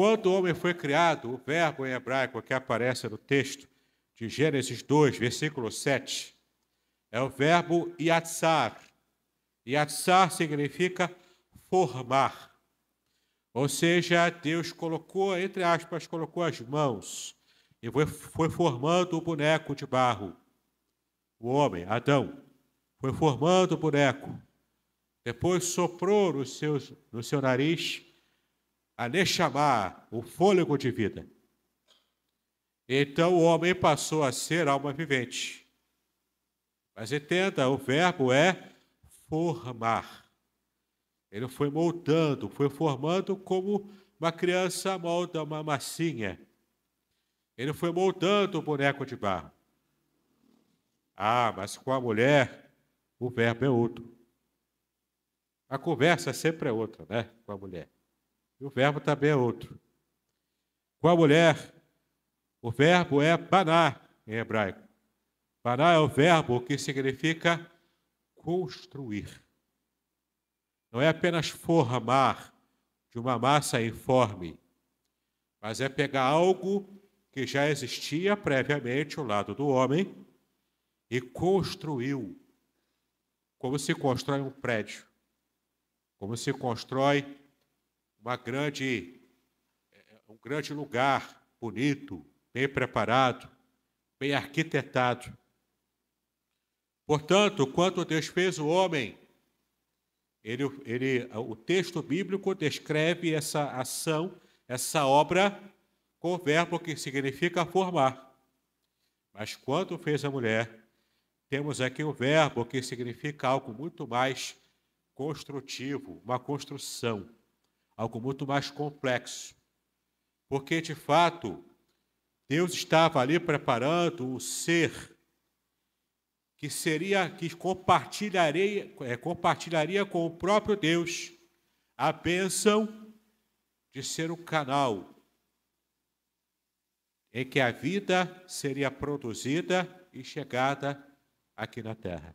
Quando o homem foi criado, o verbo em hebraico que aparece no texto de Gênesis 2, versículo 7, é o verbo yatsar. Yatsar significa formar. Ou seja, Deus colocou, entre aspas, colocou as mãos e foi, formando o boneco de barro. O homem, Adão, foi formando o boneco. Depois soprou no seu, no seu nariz a chamar o fôlego de vida. Então o homem passou a ser alma vivente. Mas entenda, o verbo é formar. Ele foi moldando, foi formando como uma criança molda uma massinha. Ele foi moldando o boneco de barro. Ah, mas com a mulher, o verbo é outro. A conversa sempre é outra, né? Com a mulher. E o verbo também é outro. Com a mulher, o verbo é baná em hebraico. Baná é o verbo que significa construir. Não é apenas formar de uma massa informe, mas é pegar algo que já existia previamente ao lado do homem e construiu, como se constrói um prédio, como se constrói uma grande, é, um grande lugar bonito, bem preparado, bem arquitetado. Portanto, quanto Deus fez o homem, ele, ele, o texto bíblico descreve essa ação, essa obra, com o verbo que significa formar. Mas quando fez a mulher, temos aqui o verbo que significa algo muito mais construtivo, uma construção algo muito mais complexo. Porque, de fato, Deus estava ali preparando um ser que seria que compartilharia, é, compartilharia com o próprio Deus a bênção de ser um canal em que a vida seria produzida e chegada aqui na terra.